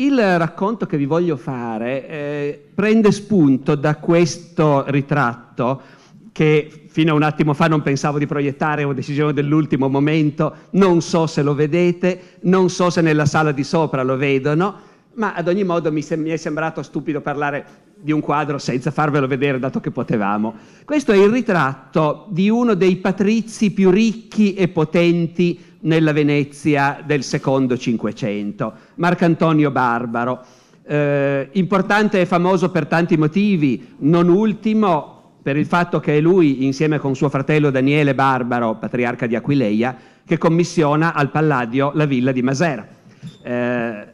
Il racconto che vi voglio fare eh, prende spunto da questo ritratto che fino a un attimo fa non pensavo di proiettare, è una decisione dell'ultimo momento, non so se lo vedete, non so se nella sala di sopra lo vedono, ma ad ogni modo mi, sem- mi è sembrato stupido parlare di un quadro senza farvelo vedere, dato che potevamo. Questo è il ritratto di uno dei patrizi più ricchi e potenti nella Venezia del secondo Cinquecento. Marcantonio Barbaro, eh, importante e famoso per tanti motivi, non ultimo per il fatto che è lui, insieme con suo fratello Daniele Barbaro, patriarca di Aquileia, che commissiona al Palladio la villa di Masera. Eh,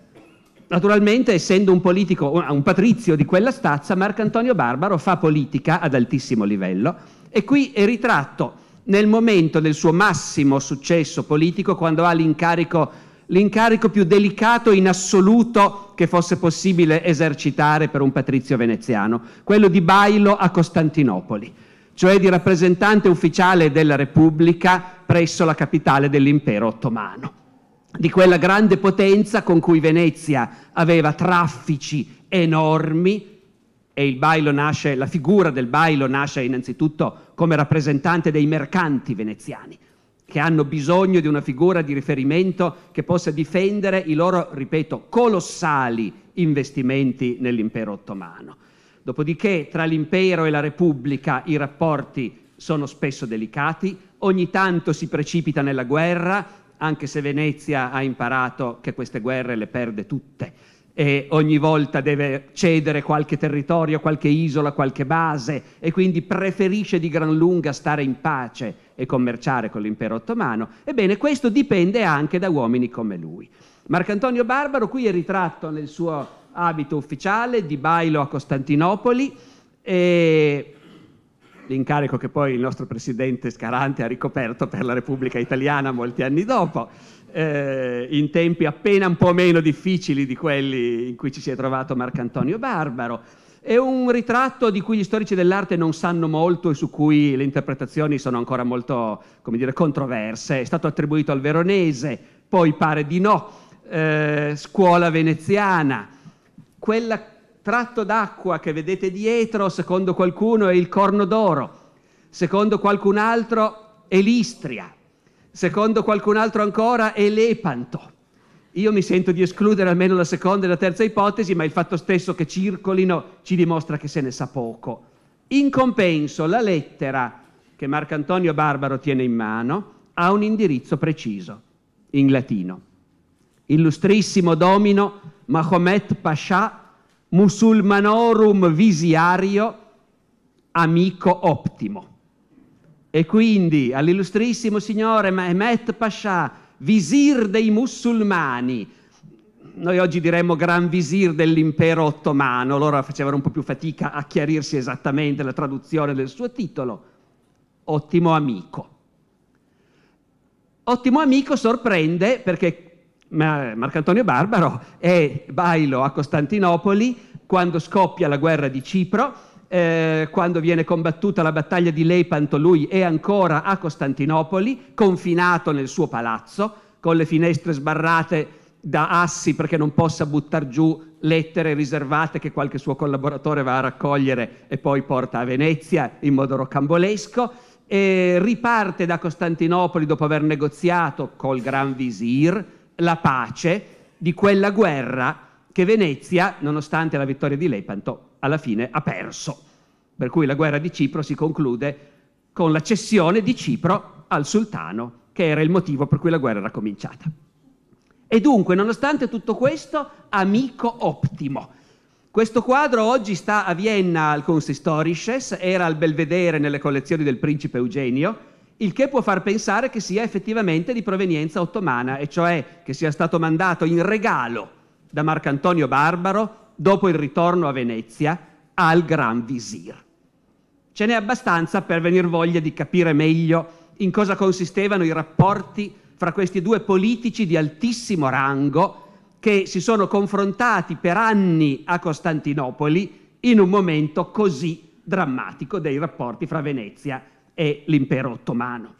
naturalmente, essendo un politico, un patrizio di quella stazza, Marcantonio Barbaro fa politica ad altissimo livello e qui è ritratto nel momento del suo massimo successo politico, quando ha l'incarico, l'incarico più delicato in assoluto che fosse possibile esercitare per un patrizio veneziano, quello di Bailo a Costantinopoli, cioè di rappresentante ufficiale della Repubblica presso la capitale dell'impero ottomano, di quella grande potenza con cui Venezia aveva traffici enormi e nasce, la figura del bailo nasce innanzitutto come rappresentante dei mercanti veneziani, che hanno bisogno di una figura di riferimento che possa difendere i loro, ripeto, colossali investimenti nell'impero ottomano. Dopodiché tra l'impero e la Repubblica i rapporti sono spesso delicati, ogni tanto si precipita nella guerra, anche se Venezia ha imparato che queste guerre le perde tutte e ogni volta deve cedere qualche territorio, qualche isola, qualche base e quindi preferisce di gran lunga stare in pace e commerciare con l'impero ottomano. Ebbene, questo dipende anche da uomini come lui. Marcantonio Barbaro qui è ritratto nel suo abito ufficiale di Bailo a Costantinopoli e l'incarico che poi il nostro presidente Scarante ha ricoperto per la Repubblica Italiana molti anni dopo, eh, in tempi appena un po' meno difficili di quelli in cui ci si è trovato Marcantonio Barbaro. È un ritratto di cui gli storici dell'arte non sanno molto e su cui le interpretazioni sono ancora molto, come dire, controverse. È stato attribuito al veronese, poi pare di no, eh, scuola veneziana. Quella tratto d'acqua che vedete dietro, secondo qualcuno è il Corno d'Oro, secondo qualcun altro è l'Istria, secondo qualcun altro ancora è l'Epanto. Io mi sento di escludere almeno la seconda e la terza ipotesi, ma il fatto stesso che circolino ci dimostra che se ne sa poco. In compenso, la lettera che Marcantonio Barbaro tiene in mano ha un indirizzo preciso, in latino. Illustrissimo domino Mahomet Pascià musulmanorum visiario amico ottimo. E quindi all'illustrissimo signore Mehmet Pasha, visir dei musulmani, noi oggi diremmo gran visir dell'impero ottomano, loro facevano un po' più fatica a chiarirsi esattamente la traduzione del suo titolo, ottimo amico. Ottimo amico sorprende perché eh, Marcantonio Barbaro è bailo a Costantinopoli quando scoppia la guerra di Cipro, eh, quando viene combattuta la battaglia di Lepanto, lui è ancora a Costantinopoli, confinato nel suo palazzo, con le finestre sbarrate da assi perché non possa buttare giù lettere riservate che qualche suo collaboratore va a raccogliere e poi porta a Venezia in modo rocambolesco. E riparte da Costantinopoli dopo aver negoziato col Gran Visir, la pace di quella guerra che Venezia, nonostante la vittoria di Lepanto, alla fine ha perso. Per cui la guerra di Cipro si conclude con la cessione di Cipro al sultano, che era il motivo per cui la guerra era cominciata. E dunque, nonostante tutto questo, amico ottimo. Questo quadro oggi sta a Vienna al Kunsthistorisches, era al Belvedere nelle collezioni del principe Eugenio, il che può far pensare che sia effettivamente di provenienza ottomana, e cioè che sia stato mandato in regalo da Marcantonio Barbaro dopo il ritorno a Venezia al Gran Visir. Ce n'è abbastanza per venir voglia di capire meglio in cosa consistevano i rapporti fra questi due politici di altissimo rango che si sono confrontati per anni a Costantinopoli in un momento così drammatico dei rapporti fra Venezia e Venezia e l'impero ottomano.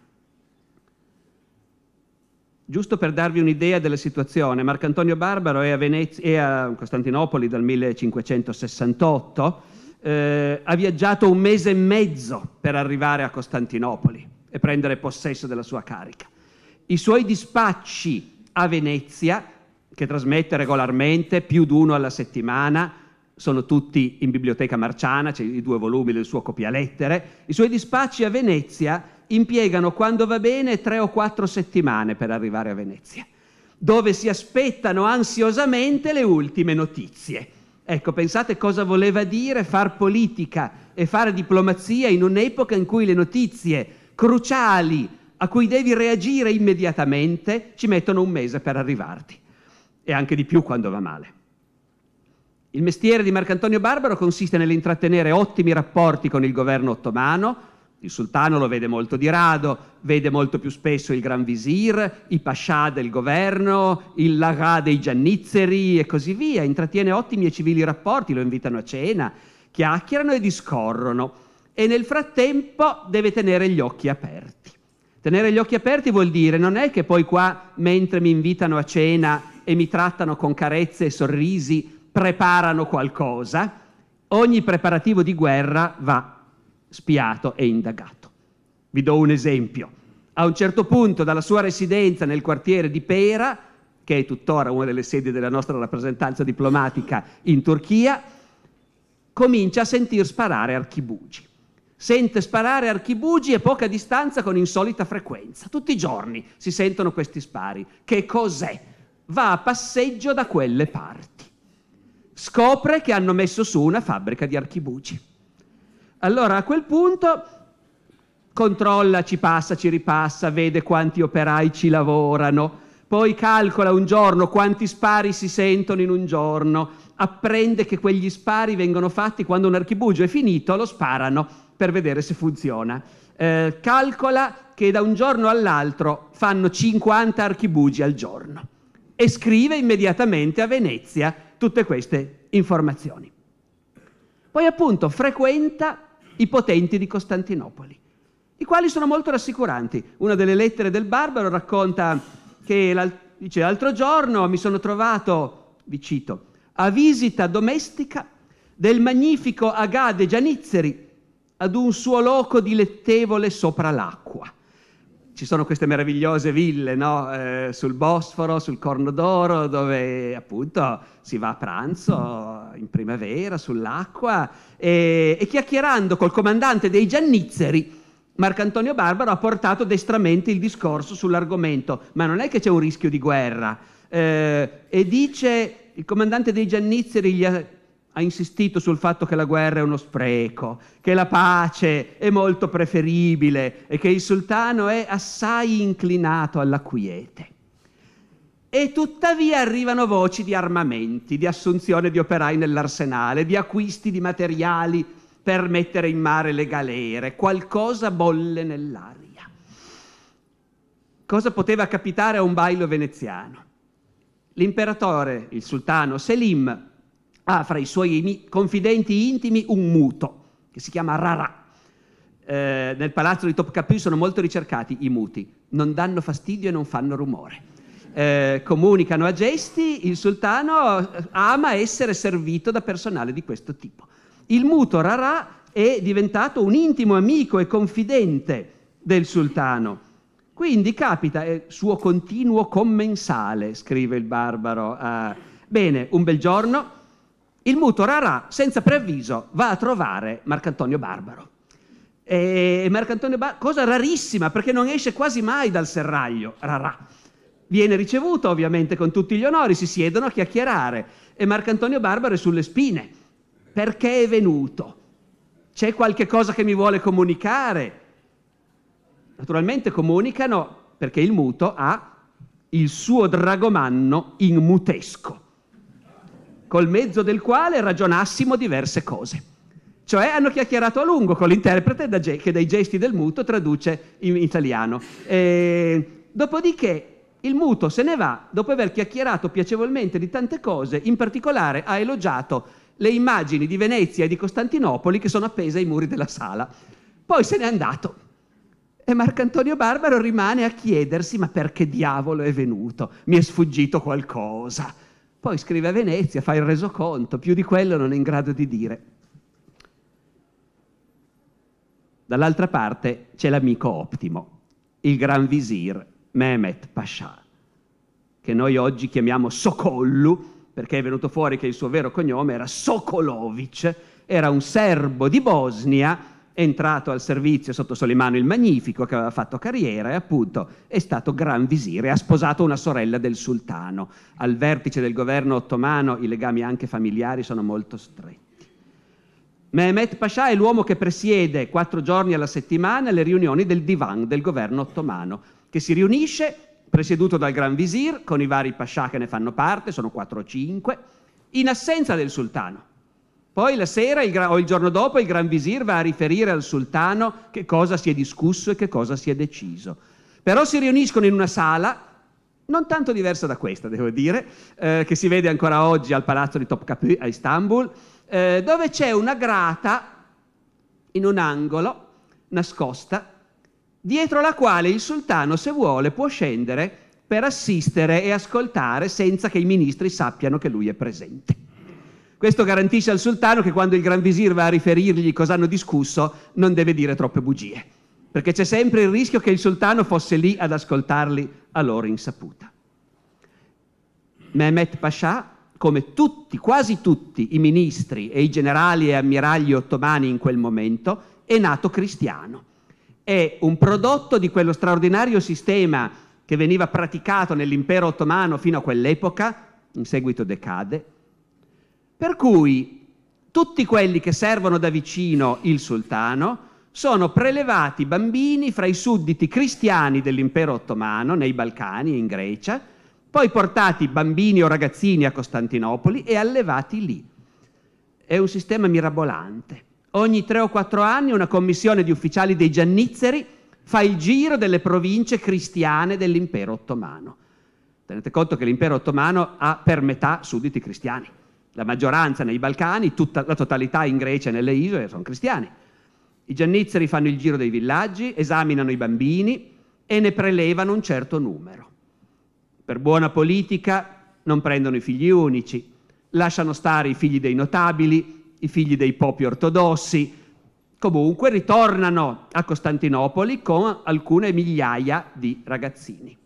Giusto per darvi un'idea della situazione, Marcantonio Barbaro è a, Venez- è a Costantinopoli dal 1568, eh, ha viaggiato un mese e mezzo per arrivare a Costantinopoli e prendere possesso della sua carica. I suoi dispacci a Venezia, che trasmette regolarmente più di uno alla settimana, sono tutti in biblioteca marciana, c'è i due volumi del suo copialettere. I suoi dispacci a Venezia impiegano, quando va bene, tre o quattro settimane per arrivare a Venezia, dove si aspettano ansiosamente le ultime notizie. Ecco, pensate cosa voleva dire far politica e fare diplomazia in un'epoca in cui le notizie cruciali a cui devi reagire immediatamente ci mettono un mese per arrivarti e anche di più quando va male. Il mestiere di Marcantonio Barbaro consiste nell'intrattenere ottimi rapporti con il governo ottomano, il sultano lo vede molto di rado, vede molto più spesso il gran visir, i pascià del governo, il lagà dei giannizzeri e così via. Intrattiene ottimi e civili rapporti, lo invitano a cena, chiacchierano e discorrono. E nel frattempo deve tenere gli occhi aperti. Tenere gli occhi aperti vuol dire non è che poi qua, mentre mi invitano a cena e mi trattano con carezze e sorrisi, preparano qualcosa, ogni preparativo di guerra va spiato e indagato. Vi do un esempio. A un certo punto dalla sua residenza nel quartiere di Pera, che è tuttora una delle sedi della nostra rappresentanza diplomatica in Turchia, comincia a sentir sparare archibugi. Sente sparare archibugi a poca distanza con insolita frequenza. Tutti i giorni si sentono questi spari. Che cos'è? Va a passeggio da quelle parti scopre che hanno messo su una fabbrica di archibuci. Allora a quel punto controlla, ci passa, ci ripassa, vede quanti operai ci lavorano, poi calcola un giorno quanti spari si sentono in un giorno, apprende che quegli spari vengono fatti quando un archibugio è finito, lo sparano per vedere se funziona. Eh, calcola che da un giorno all'altro fanno 50 archibugi al giorno e scrive immediatamente a Venezia tutte queste informazioni. Poi appunto frequenta i potenti di Costantinopoli, i quali sono molto rassicuranti. Una delle lettere del Barbaro racconta che dice l'altro giorno mi sono trovato, vi cito, a visita domestica del magnifico Agade Gianizzeri ad un suo loco dilettevole sopra l'acqua ci sono queste meravigliose ville no? eh, sul Bosforo, sul Corno d'Oro, dove appunto si va a pranzo in primavera sull'acqua e, e chiacchierando col comandante dei Giannizzeri. Marcantonio Barbaro ha portato destramente il discorso sull'argomento, ma non è che c'è un rischio di guerra. Eh, e dice il comandante dei Giannizzeri gli ha ha insistito sul fatto che la guerra è uno spreco, che la pace è molto preferibile e che il sultano è assai inclinato alla quiete. E tuttavia arrivano voci di armamenti, di assunzione di operai nell'arsenale, di acquisti di materiali per mettere in mare le galere, qualcosa bolle nell'aria. Cosa poteva capitare a un bailo veneziano? L'imperatore, il sultano Selim, ha fra i suoi confidenti intimi un muto che si chiama Rara. Eh, nel palazzo di Topkapi sono molto ricercati i muti, non danno fastidio e non fanno rumore. Eh, comunicano a gesti, il sultano eh, ama essere servito da personale di questo tipo. Il muto Rara è diventato un intimo amico e confidente del sultano. Quindi capita, è eh, suo continuo commensale, scrive il barbaro. Eh, bene, un bel giorno il muto Rarà, senza preavviso, va a trovare Marcantonio Barbaro. E Marcantonio Barbaro, cosa rarissima, perché non esce quasi mai dal serraglio, Rarà. Viene ricevuto ovviamente con tutti gli onori, si siedono a chiacchierare e Marcantonio Barbaro è sulle spine. Perché è venuto? C'è qualche cosa che mi vuole comunicare? Naturalmente comunicano perché il muto ha il suo dragomanno in mutesco col mezzo del quale ragionassimo diverse cose. Cioè hanno chiacchierato a lungo con l'interprete ge- che dai gesti del muto traduce in italiano. E, dopodiché il muto se ne va dopo aver chiacchierato piacevolmente di tante cose, in particolare ha elogiato le immagini di Venezia e di Costantinopoli che sono appese ai muri della sala. Poi se n'è andato. E Marcantonio Barbaro rimane a chiedersi ma perché diavolo è venuto? Mi è sfuggito qualcosa. Poi scrive a Venezia, fa il resoconto, più di quello non è in grado di dire. Dall'altra parte c'è l'amico ottimo, il gran visir Mehmet Pasha, che noi oggi chiamiamo Sokollu, perché è venuto fuori che il suo vero cognome era Sokolovic, era un serbo di Bosnia è entrato al servizio sotto Solimano il Magnifico, che aveva fatto carriera e appunto è stato gran visire, ha sposato una sorella del sultano. Al vertice del governo ottomano i legami anche familiari sono molto stretti. Mehmet Pasha è l'uomo che presiede quattro giorni alla settimana le riunioni del divan del governo ottomano, che si riunisce presieduto dal Gran Visir, con i vari Pasha che ne fanno parte, sono quattro o cinque, in assenza del sultano. Poi la sera il, o il giorno dopo il Gran Visir va a riferire al sultano che cosa si è discusso e che cosa si è deciso. Però si riuniscono in una sala, non tanto diversa da questa, devo dire, eh, che si vede ancora oggi al palazzo di Topkapi a Istanbul, eh, dove c'è una grata in un angolo, nascosta, dietro la quale il sultano, se vuole, può scendere per assistere e ascoltare senza che i ministri sappiano che lui è presente. Questo garantisce al sultano che quando il gran visir va a riferirgli cosa hanno discusso non deve dire troppe bugie, perché c'è sempre il rischio che il sultano fosse lì ad ascoltarli a loro insaputa. Mehmet Pasha, come tutti, quasi tutti i ministri e i generali e ammiragli ottomani in quel momento, è nato cristiano. È un prodotto di quello straordinario sistema che veniva praticato nell'impero ottomano fino a quell'epoca, in seguito decade, per cui tutti quelli che servono da vicino il sultano sono prelevati bambini fra i sudditi cristiani dell'impero ottomano nei Balcani, in Grecia, poi portati bambini o ragazzini a Costantinopoli e allevati lì. È un sistema mirabolante. Ogni tre o quattro anni una commissione di ufficiali dei giannizzeri fa il giro delle province cristiane dell'impero ottomano. Tenete conto che l'impero ottomano ha per metà sudditi cristiani la maggioranza nei Balcani, tutta, la totalità in Grecia e nelle isole sono cristiani. I giannizzeri fanno il giro dei villaggi, esaminano i bambini e ne prelevano un certo numero. Per buona politica non prendono i figli unici, lasciano stare i figli dei notabili, i figli dei popi ortodossi, comunque ritornano a Costantinopoli con alcune migliaia di ragazzini.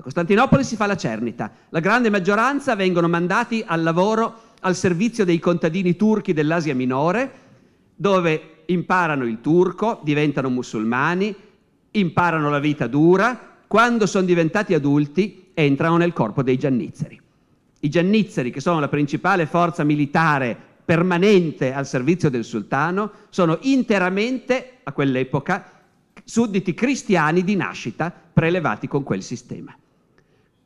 A Costantinopoli si fa la cernita, la grande maggioranza vengono mandati al lavoro al servizio dei contadini turchi dell'Asia Minore, dove imparano il turco, diventano musulmani, imparano la vita dura, quando sono diventati adulti entrano nel corpo dei giannizzeri. I giannizzeri, che sono la principale forza militare permanente al servizio del sultano, sono interamente, a quell'epoca, sudditi cristiani di nascita prelevati con quel sistema.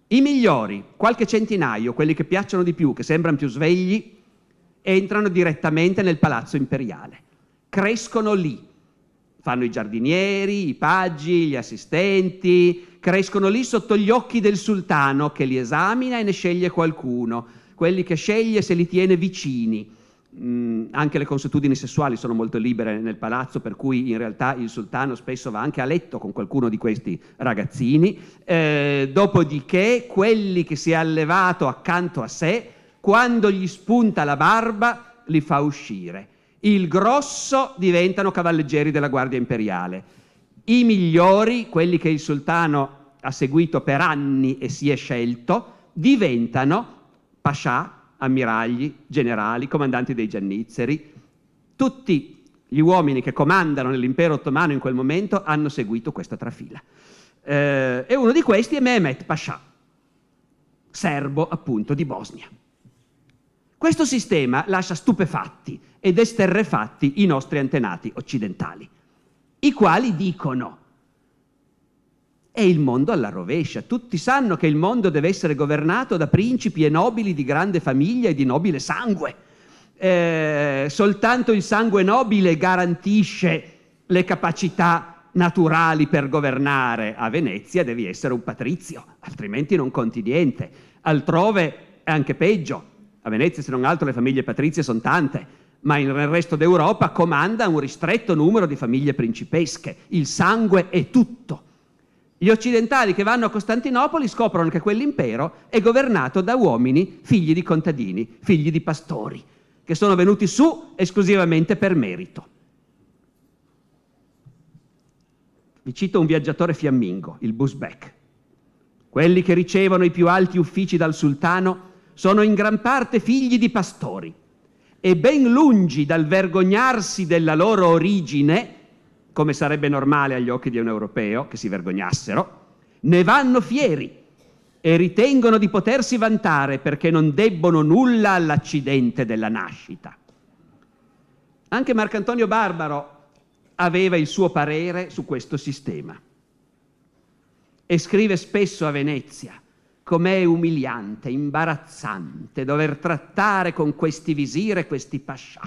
I migliori, qualche centinaio, quelli che piacciono di più, che sembrano più svegli, entrano direttamente nel palazzo imperiale. Crescono lì. Fanno i giardinieri, i paggi, gli assistenti, crescono lì sotto gli occhi del sultano che li esamina e ne sceglie qualcuno, quelli che sceglie se li tiene vicini mh, mm, anche le consuetudini sessuali sono molto libere nel palazzo, per cui in realtà il sultano spesso va anche a letto con qualcuno di questi ragazzini. Eh, dopodiché, quelli che si è allevato accanto a sé, quando gli spunta la barba, li fa uscire. Il grosso diventano cavalleggeri della Guardia Imperiale. I migliori, quelli che il sultano ha seguito per anni e si è scelto, diventano pascià, ammiragli, generali, comandanti dei giannizzeri, tutti gli uomini che comandano nell'impero ottomano in quel momento hanno seguito questa trafila. Eh, e uno di questi è Mehmet Pasha, serbo appunto di Bosnia. Questo sistema lascia stupefatti ed esterrefatti i nostri antenati occidentali, i quali dicono è il mondo alla rovescia. Tutti sanno che il mondo deve essere governato da principi e nobili di grande famiglia e di nobile sangue. Eh, soltanto il sangue nobile garantisce le capacità naturali per governare. A Venezia devi essere un patrizio, altrimenti non conti niente. Altrove è anche peggio. A Venezia, se non altro, le famiglie patrizie sono tante ma nel resto d'Europa comanda un ristretto numero di famiglie principesche. Il sangue è tutto. Gli occidentali che vanno a Costantinopoli scoprono che quell'impero è governato da uomini figli di contadini, figli di pastori, che sono venuti su esclusivamente per merito. Vi cito un viaggiatore fiammingo, il Busbek. Quelli che ricevono i più alti uffici dal sultano sono in gran parte figli di pastori e ben lungi dal vergognarsi della loro origine, come sarebbe normale agli occhi di un europeo, che si vergognassero, ne vanno fieri e ritengono di potersi vantare perché non debbono nulla all'accidente della nascita. Anche Marcantonio Barbaro aveva il suo parere su questo sistema e scrive spesso a Venezia com'è umiliante, imbarazzante dover trattare con questi visire, questi pascià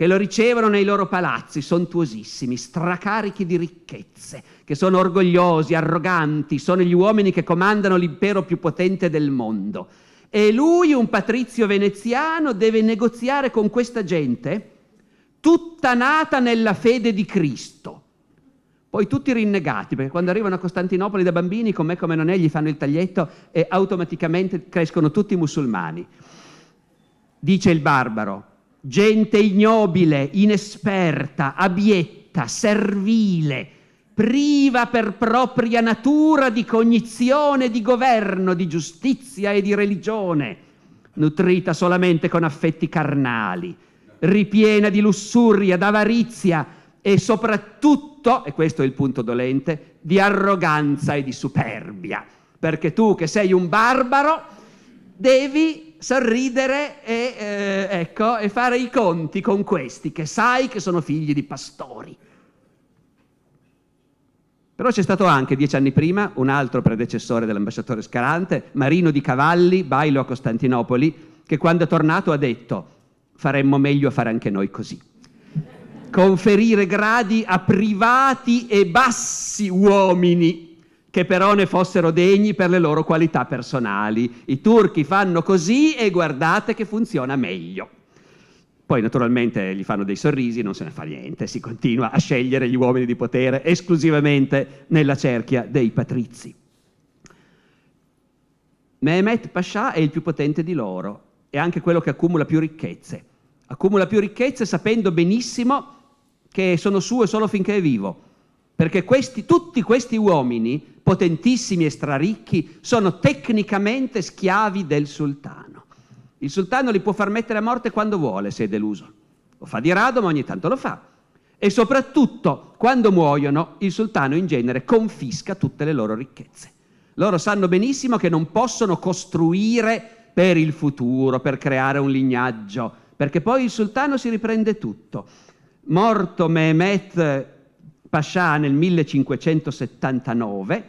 che lo ricevono nei loro palazzi sontuosissimi, stracarichi di ricchezze, che sono orgogliosi, arroganti, sono gli uomini che comandano l'impero più potente del mondo. E lui, un patrizio veneziano, deve negoziare con questa gente, tutta nata nella fede di Cristo. Poi tutti rinnegati, perché quando arrivano a Costantinopoli da bambini, con me come non è, gli fanno il taglietto e automaticamente crescono tutti musulmani. Dice il barbaro, gente ignobile, inesperta, abietta, servile, priva per propria natura di cognizione, di governo, di giustizia e di religione, nutrita solamente con affetti carnali, ripiena di lussuria, d'avarizia e soprattutto, e questo è il punto dolente, di arroganza e di superbia. Perché tu che sei un barbaro devi sorridere e, eh, ecco, e fare i conti con questi che sai che sono figli di pastori. Però c'è stato anche dieci anni prima un altro predecessore dell'ambasciatore Scarante, Marino di Cavalli, bailo a Costantinopoli, che quando è tornato ha detto faremmo meglio a fare anche noi così. Conferire gradi a privati e bassi uomini che però ne fossero degni per le loro qualità personali. I turchi fanno così e guardate che funziona meglio. Poi naturalmente gli fanno dei sorrisi, non se ne fa niente, si continua a scegliere gli uomini di potere esclusivamente nella cerchia dei patrizi. Mehmet Pasha è il più potente di loro, è anche quello che accumula più ricchezze. Accumula più ricchezze sapendo benissimo che sono sue solo finché è vivo perché questi, tutti questi uomini, potentissimi e straricchi, sono tecnicamente schiavi del sultano. Il sultano li può far mettere a morte quando vuole, se è deluso. Lo fa di rado, ma ogni tanto lo fa. E soprattutto, quando muoiono, il sultano in genere confisca tutte le loro ricchezze. Loro sanno benissimo che non possono costruire per il futuro, per creare un lignaggio, perché poi il sultano si riprende tutto. Morto Mehmet Pascià nel 1579,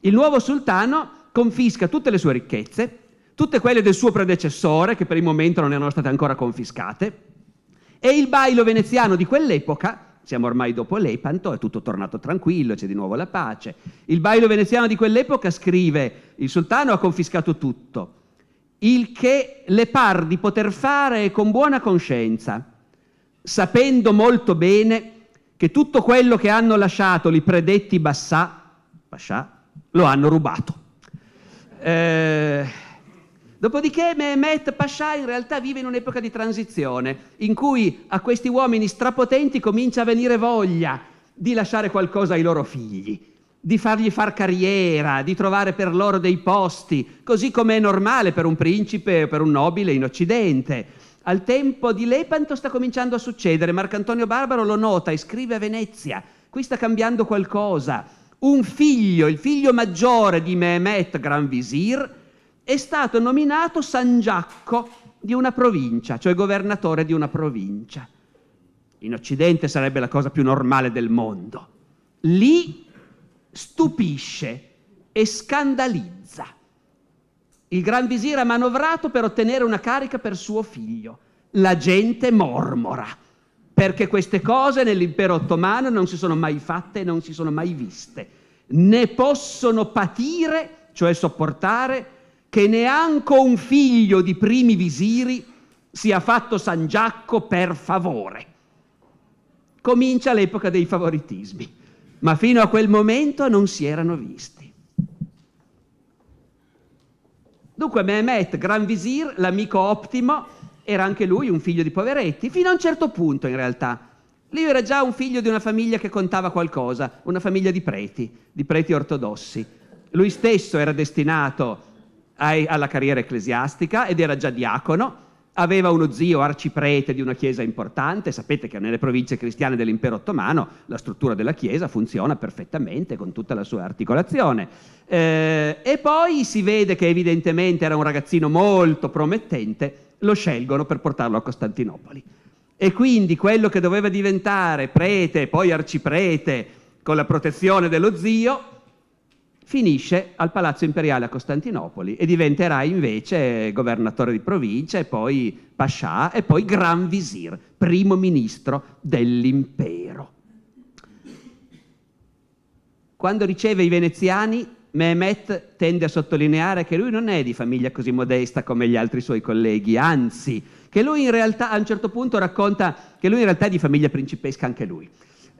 il nuovo sultano confisca tutte le sue ricchezze, tutte quelle del suo predecessore, che per il momento non erano state ancora confiscate, e il bailo veneziano di quell'epoca, siamo ormai dopo l'Epanto, è tutto tornato tranquillo, c'è di nuovo la pace, il bailo veneziano di quell'epoca scrive, il sultano ha confiscato tutto, il che le par di poter fare con buona coscienza, sapendo molto bene che che tutto quello che hanno lasciato i predetti Bassà, Bascià, lo hanno rubato. Eh, dopodiché Mehmet Pascià in realtà vive in un'epoca di transizione, in cui a questi uomini strapotenti comincia a venire voglia di lasciare qualcosa ai loro figli, di fargli far carriera, di trovare per loro dei posti, così come è normale per un principe o per un nobile in Occidente. Al tempo di Lepanto sta cominciando a succedere, Marcantonio Barbaro lo nota e scrive a Venezia, qui sta cambiando qualcosa. Un figlio, il figlio maggiore di Mehmet, gran visir, è stato nominato San Giacco di una provincia, cioè governatore di una provincia. In Occidente sarebbe la cosa più normale del mondo. Lì stupisce e scandalizza. Il gran visir ha manovrato per ottenere una carica per suo figlio. La gente mormora, perché queste cose nell'impero ottomano non si sono mai fatte e non si sono mai viste. Ne possono patire, cioè sopportare, che neanche un figlio di primi visiri sia fatto San Giacomo per favore. Comincia l'epoca dei favoritismi, ma fino a quel momento non si erano visti. Dunque Mehmet, Gran Visir, l'amico ottimo, era anche lui un figlio di poveretti, fino a un certo punto in realtà. Lui era già un figlio di una famiglia che contava qualcosa, una famiglia di preti, di preti ortodossi. Lui stesso era destinato ai, alla carriera ecclesiastica ed era già diacono, aveva uno zio arciprete di una chiesa importante, sapete che nelle province cristiane dell'impero ottomano la struttura della chiesa funziona perfettamente con tutta la sua articolazione. Eh, e poi si vede che evidentemente era un ragazzino molto promettente, lo scelgono per portarlo a Costantinopoli. E quindi quello che doveva diventare prete, poi arciprete, con la protezione dello zio, finisce al Palazzo Imperiale a Costantinopoli e diventerà invece governatore di provincia e poi pascià e poi gran visir, primo ministro dell'impero. Quando riceve i veneziani, Mehmet tende a sottolineare che lui non è di famiglia così modesta come gli altri suoi colleghi, anzi, che lui in realtà a un certo punto racconta che lui in realtà è di famiglia principesca anche lui,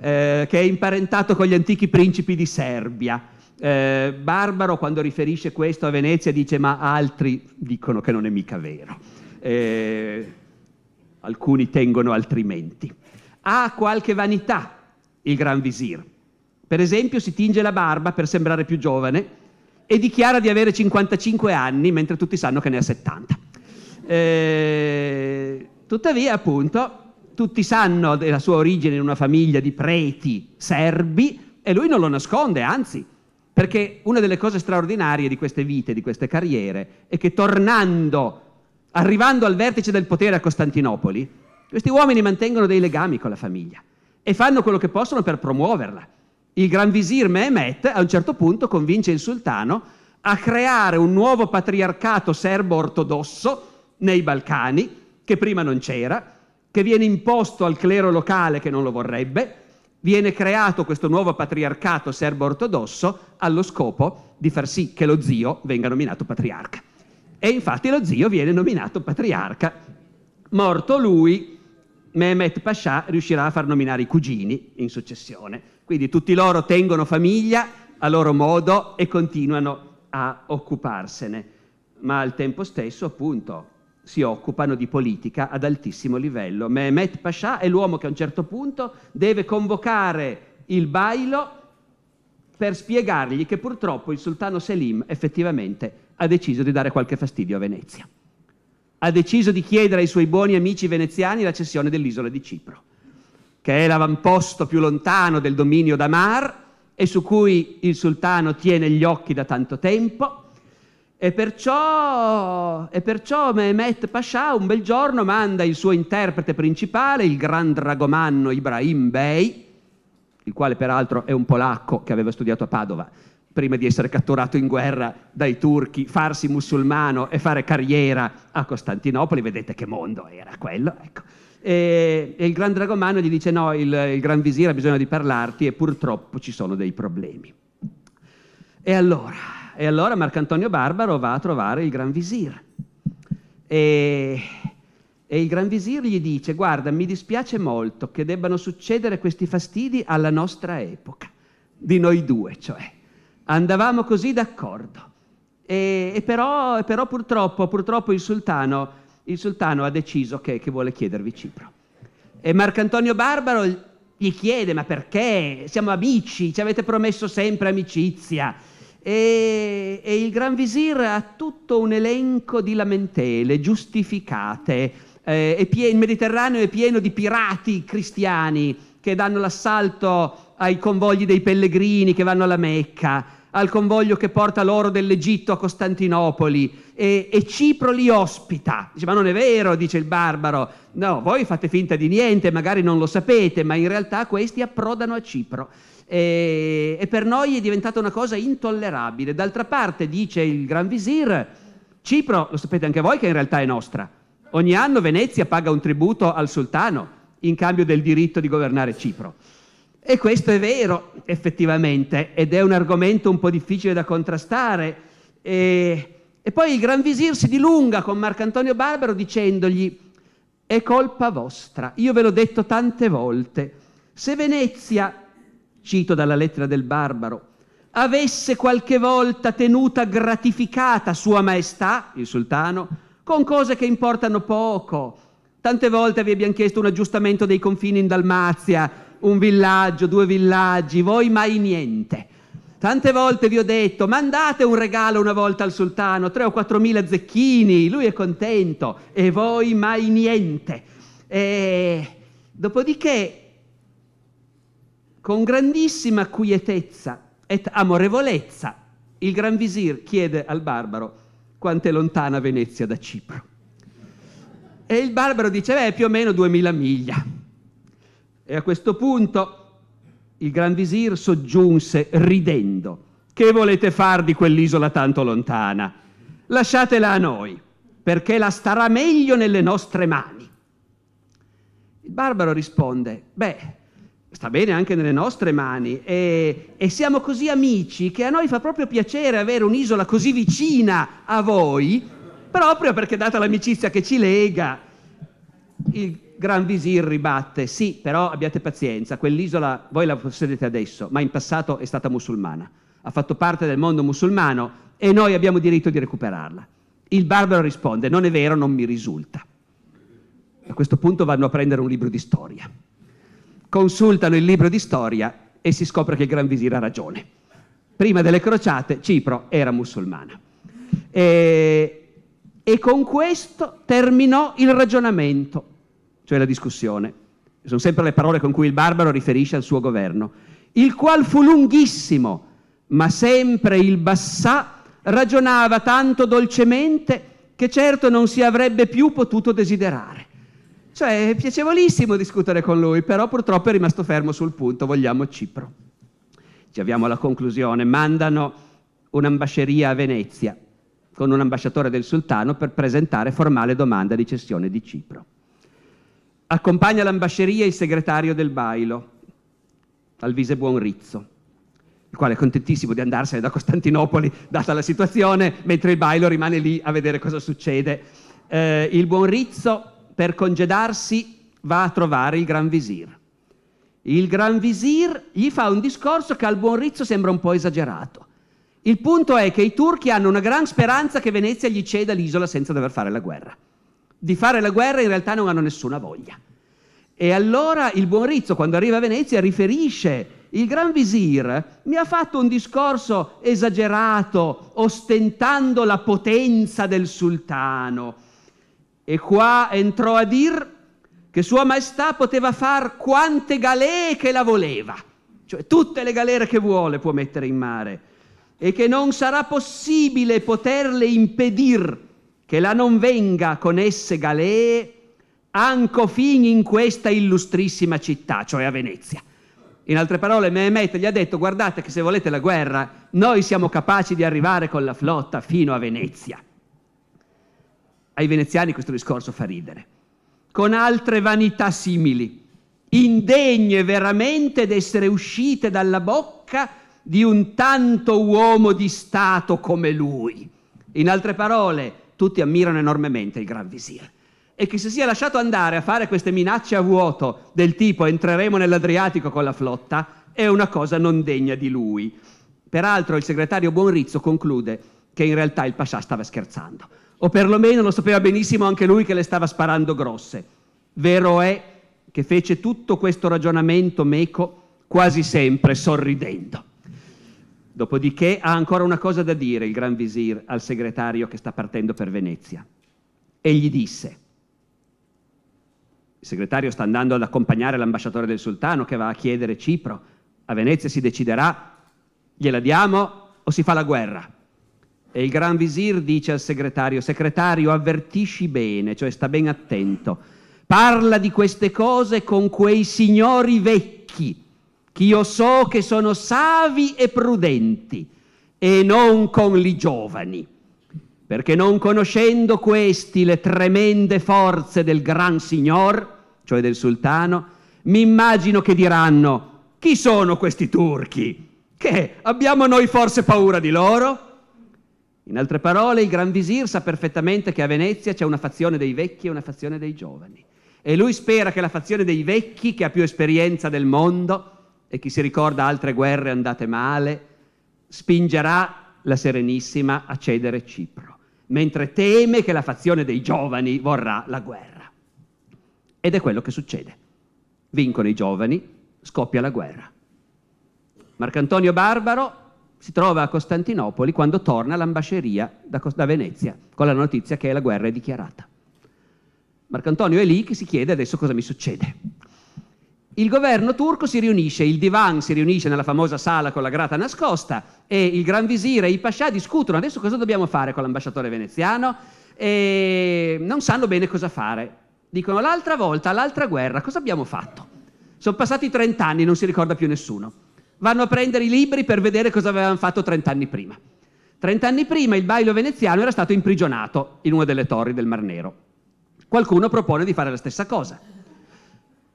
eh, che è imparentato con gli antichi principi di Serbia. Eh, Barbaro quando riferisce questo a Venezia dice ma altri dicono che non è mica vero. Eh, alcuni tengono altrimenti. Ha qualche vanità il Gran Visir. Per esempio si tinge la barba per sembrare più giovane e dichiara di avere 55 anni mentre tutti sanno che ne ha 70. Eh, tuttavia appunto tutti sanno della sua origine in una famiglia di preti serbi e lui non lo nasconde, anzi perché una delle cose straordinarie di queste vite, di queste carriere, è che tornando, arrivando al vertice del potere a Costantinopoli, questi uomini mantengono dei legami con la famiglia e fanno quello che possono per promuoverla. Il gran visir Mehmet a un certo punto convince il sultano a creare un nuovo patriarcato serbo-ortodosso nei Balcani, che prima non c'era, che viene imposto al clero locale che non lo vorrebbe, viene creato questo nuovo patriarcato serbo-ortodosso allo scopo di far sì che lo zio venga nominato patriarca. E infatti lo zio viene nominato patriarca. Morto lui, Mehmet Pasha riuscirà a far nominare i cugini in successione. Quindi tutti loro tengono famiglia a loro modo e continuano a occuparsene. Ma al tempo stesso, appunto, si occupano di politica ad altissimo livello. Mehmet Pasha è l'uomo che a un certo punto deve convocare il bailo per spiegargli che purtroppo il sultano Selim effettivamente ha deciso di dare qualche fastidio a Venezia. Ha deciso di chiedere ai suoi buoni amici veneziani la cessione dell'isola di Cipro, che è l'avamposto più lontano del dominio d'Amar e su cui il sultano tiene gli occhi da tanto tempo e perciò, e perciò Mehmet Pasha un bel giorno manda il suo interprete principale, il gran dragomanno Ibrahim Bey, il quale peraltro è un polacco che aveva studiato a Padova, prima di essere catturato in guerra dai turchi, farsi musulmano e fare carriera a Costantinopoli, vedete che mondo era quello, ecco. E, e il gran dragomanno gli dice no, il, il gran visir ha bisogno di parlarti e purtroppo ci sono dei problemi. E allora, e allora Marcantonio Barbaro va a trovare il Gran Visir. E, e il Gran Visir gli dice, guarda, mi dispiace molto che debbano succedere questi fastidi alla nostra epoca, di noi due, cioè. Andavamo così d'accordo. E, e però, però purtroppo, purtroppo il, sultano, il sultano, ha deciso che, che vuole chiedervi Cipro. E Marcantonio Barbaro gli chiede, ma perché? Siamo amici, ci avete promesso sempre amicizia. E, e il Gran Visir ha tutto un elenco di lamentele giustificate. Eh, pie- il Mediterraneo è pieno di pirati cristiani che danno l'assalto ai convogli dei pellegrini che vanno alla Mecca al convoglio che porta l'oro dell'Egitto a Costantinopoli e, e, Cipro li ospita. Dice, ma non è vero, dice il barbaro. No, voi fate finta di niente, magari non lo sapete, ma in realtà questi approdano a Cipro e, e per noi è diventata una cosa intollerabile. D'altra parte, dice il Gran Visir, Cipro, lo sapete anche voi che in realtà è nostra. Ogni anno Venezia paga un tributo al sultano in cambio del diritto di governare Cipro. E questo è vero, effettivamente, ed è un argomento un po' difficile da contrastare. E, e poi il Gran Visir si dilunga con Marcantonio Barbaro dicendogli è colpa vostra, io ve l'ho detto tante volte, se Venezia cito dalla lettera del barbaro, avesse qualche volta tenuta gratificata sua maestà, il sultano, con cose che importano poco. Tante volte vi abbiamo chiesto un aggiustamento dei confini in Dalmazia, un villaggio, due villaggi, voi mai niente. Tante volte vi ho detto, mandate un regalo una volta al sultano, 3 o 4 mila zecchini, lui è contento, e voi mai niente. E... Dopodiché con grandissima quietezza et amorevolezza, il Gran Visir chiede al barbaro quanto è lontana Venezia da Cipro. E il barbaro dice, beh, più o meno 2000 miglia. E a questo punto il Gran Visir soggiunse ridendo, che volete far di quell'isola tanto lontana? Lasciatela a noi, perché la starà meglio nelle nostre mani. Il barbaro risponde, beh, sta bene anche nelle nostre mani e, e, siamo così amici che a noi fa proprio piacere avere un'isola così vicina a voi, proprio perché data l'amicizia che ci lega, il Gran Visir ribatte, sì, però abbiate pazienza, quell'isola voi la possedete adesso, ma in passato è stata musulmana, ha fatto parte del mondo musulmano e noi abbiamo diritto di recuperarla. Il barbaro risponde, non è vero, non mi risulta. A questo punto vanno a prendere un libro di storia consultano il libro di storia e si scopre che il Gran Visir ha ragione. Prima delle crociate Cipro era musulmana. E, e con questo terminò il ragionamento, cioè la discussione. Sono sempre le parole con cui il barbaro riferisce al suo governo, il qual fu lunghissimo, ma sempre il Bassà ragionava tanto dolcemente che certo non si avrebbe più potuto desiderare. Cioè, è piacevolissimo discutere con lui, però purtroppo è rimasto fermo sul punto, vogliamo Cipro. Ci avviamo alla conclusione, mandano un'ambasceria a Venezia con un ambasciatore del sultano per presentare formale domanda di cessione di Cipro. Accompagna l'ambasceria il segretario del Bailo, Alvise Buonrizzo, il quale è contentissimo di andarsene da Costantinopoli, data la situazione, mentre il Bailo rimane lì a vedere cosa succede. Eh, il Buonrizzo per congedarsi va a trovare il Gran Visir. Il Gran Visir gli fa un discorso che al buon Rizzo sembra un po' esagerato. Il punto è che i turchi hanno una gran speranza che Venezia gli ceda l'isola senza dover fare la guerra. Di fare la guerra in realtà non hanno nessuna voglia. E allora il buon Rizzo, quando arriva a Venezia, riferisce il Gran Visir mi ha fatto un discorso esagerato, ostentando la potenza del sultano. E qua entrò a dir che Sua Maestà poteva far quante galee che la voleva, cioè tutte le galere che vuole può mettere in mare, e che non sarà possibile poterle impedir che la non venga con esse galee anco fin in questa illustrissima città, cioè a Venezia. In altre parole, Mehmet gli ha detto guardate che se volete la guerra, noi siamo capaci di arrivare con la flotta fino a Venezia. Ai veneziani questo discorso fa ridere. Con altre vanità simili, indegne veramente d'essere uscite dalla bocca di un tanto uomo di Stato come lui. In altre parole, tutti ammirano enormemente il Gran Visir e che si sia lasciato andare a fare queste minacce a vuoto del tipo entreremo nell'Adriatico con la flotta è una cosa non degna di lui. Peraltro il segretario Bonrizzo conclude che in realtà il Pascià stava scherzando o perlomeno lo sapeva benissimo anche lui che le stava sparando grosse. Vero è che fece tutto questo ragionamento meco quasi sempre sorridendo. Dopodiché ha ancora una cosa da dire il Gran Visir al segretario che sta partendo per Venezia. E gli disse, il segretario sta andando ad accompagnare l'ambasciatore del sultano che va a chiedere Cipro, a Venezia si deciderà, gliela diamo o si fa la guerra? E il gran visir dice al segretario, segretario avvertisci bene, cioè sta ben attento, parla di queste cose con quei signori vecchi, che io so che sono savi e prudenti, e non con i giovani, perché non conoscendo questi le tremende forze del gran signor, cioè del sultano, mi immagino che diranno, chi sono questi turchi? Che abbiamo noi forse paura di loro? In altre parole, il Gran Visir sa perfettamente che a Venezia c'è una fazione dei vecchi e una fazione dei giovani. E lui spera che la fazione dei vecchi, che ha più esperienza del mondo e chi si ricorda altre guerre andate male, spingerà la Serenissima a cedere Cipro, mentre teme che la fazione dei giovani vorrà la guerra. Ed è quello che succede. Vincono i giovani, scoppia la guerra. Marcantonio Barbaro si trova a Costantinopoli quando torna all'ambasceria da, da, Venezia con la notizia che la guerra è dichiarata. Marco Antonio è lì che si chiede adesso cosa mi succede. Il governo turco si riunisce, il divan si riunisce nella famosa sala con la grata nascosta e il gran visire e i pascià discutono adesso cosa dobbiamo fare con l'ambasciatore veneziano e non sanno bene cosa fare. Dicono l'altra volta, l'altra guerra, cosa abbiamo fatto? Sono passati 30 anni, non si ricorda più nessuno vanno a prendere i libri per vedere cosa avevano fatto 30 anni prima. 30 anni prima il bailo veneziano era stato imprigionato in una delle torri del Mar Nero. Qualcuno propone di fare la stessa cosa.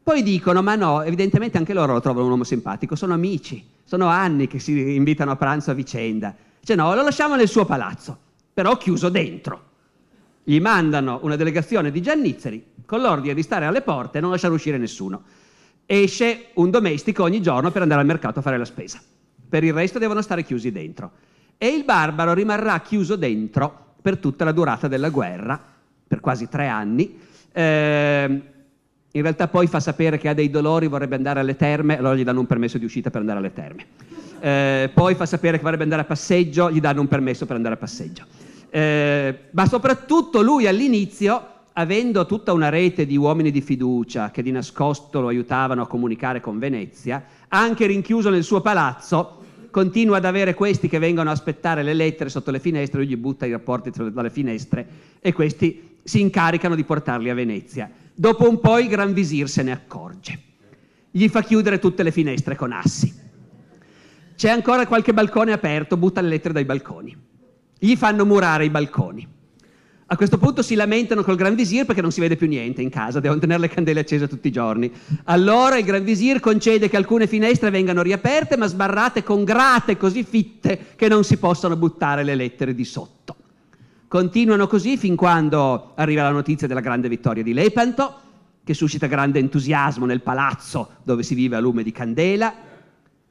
Poi dicono, ma no, evidentemente anche loro lo trovano un uomo simpatico, sono amici, sono anni che si invitano a pranzo a vicenda. Cioè no, lo lasciamo nel suo palazzo, però chiuso dentro. Gli mandano una delegazione di Giannizzeri con l'ordine di stare alle porte e non lasciare uscire nessuno esce un domestico ogni giorno per andare al mercato a fare la spesa. Per il resto devono stare chiusi dentro. E il barbaro rimarrà chiuso dentro per tutta la durata della guerra, per quasi tre anni. Eh, in realtà poi fa sapere che ha dei dolori, vorrebbe andare alle terme, allora gli danno un permesso di uscita per andare alle terme. Eh, poi fa sapere che vorrebbe andare a passeggio, gli danno un permesso per andare a passeggio. Eh, ma soprattutto lui all'inizio avendo tutta una rete di uomini di fiducia che di nascosto lo aiutavano a comunicare con Venezia, anche rinchiuso nel suo palazzo, continua ad avere questi che vengono a aspettare le lettere sotto le finestre, lui gli butta i rapporti dalle finestre e questi si incaricano di portarli a Venezia. Dopo un po' il Gran Visir se ne accorge, gli fa chiudere tutte le finestre con assi. C'è ancora qualche balcone aperto, butta le lettere dai balconi. Gli fanno murare i balconi a questo punto si lamentano col Gran Visir perché non si vede più niente in casa, devono tenere le candele accese tutti i giorni. Allora il Gran Visir concede che alcune finestre vengano riaperte ma sbarrate con grate così fitte che non si possano buttare le lettere di sotto. Continuano così fin quando arriva la notizia della grande vittoria di Lepanto, che suscita grande entusiasmo nel palazzo dove si vive a lume di candela,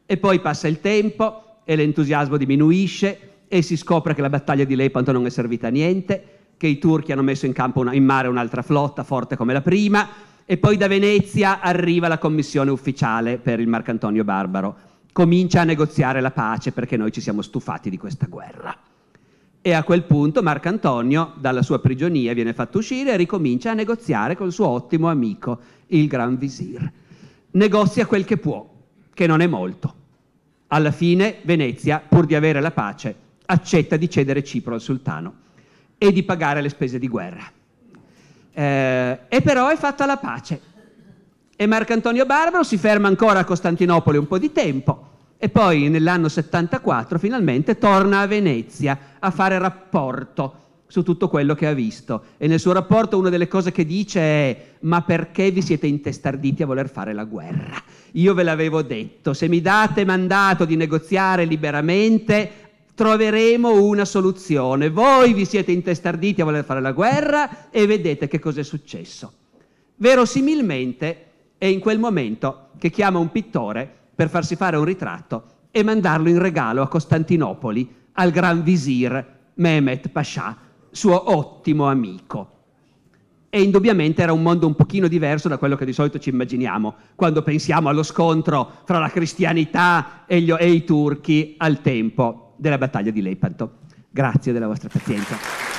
e poi passa il tempo e l'entusiasmo diminuisce e si scopre che la battaglia di Lepanto non è servita a niente che i turchi hanno messo in, una, in mare un'altra flotta forte come la prima e poi da Venezia arriva la commissione ufficiale per il Marcantonio Barbaro. Comincia a negoziare la pace perché noi ci siamo stufati di questa guerra. E a quel punto Marcantonio dalla sua prigionia viene fatto uscire e ricomincia a negoziare col suo ottimo amico, il Gran Visir. Negozia quel che può, che non è molto. Alla fine Venezia, pur di avere la pace, accetta di cedere Cipro al sultano e di pagare le spese di guerra. Eh, e però è fatta la pace. E Marco Antonio Barbaro si ferma ancora a Costantinopoli un po' di tempo e poi nell'anno 74 finalmente torna a Venezia a fare rapporto su tutto quello che ha visto. E nel suo rapporto una delle cose che dice è ma perché vi siete intestarditi a voler fare la guerra? Io ve l'avevo detto, se mi date mandato di negoziare liberamente troveremo una soluzione. Voi vi siete intestarditi a voler fare la guerra e vedete che cos'è successo. Verosimilmente è in quel momento che chiama un pittore per farsi fare un ritratto e mandarlo in regalo a Costantinopoli al gran visir Mehmet Pascià, suo ottimo amico. E indubbiamente era un mondo un pochino diverso da quello che di solito ci immaginiamo quando pensiamo allo scontro fra la cristianità e, gli, e i turchi al tempo della battaglia di Lepanto. Grazie della vostra pazienza.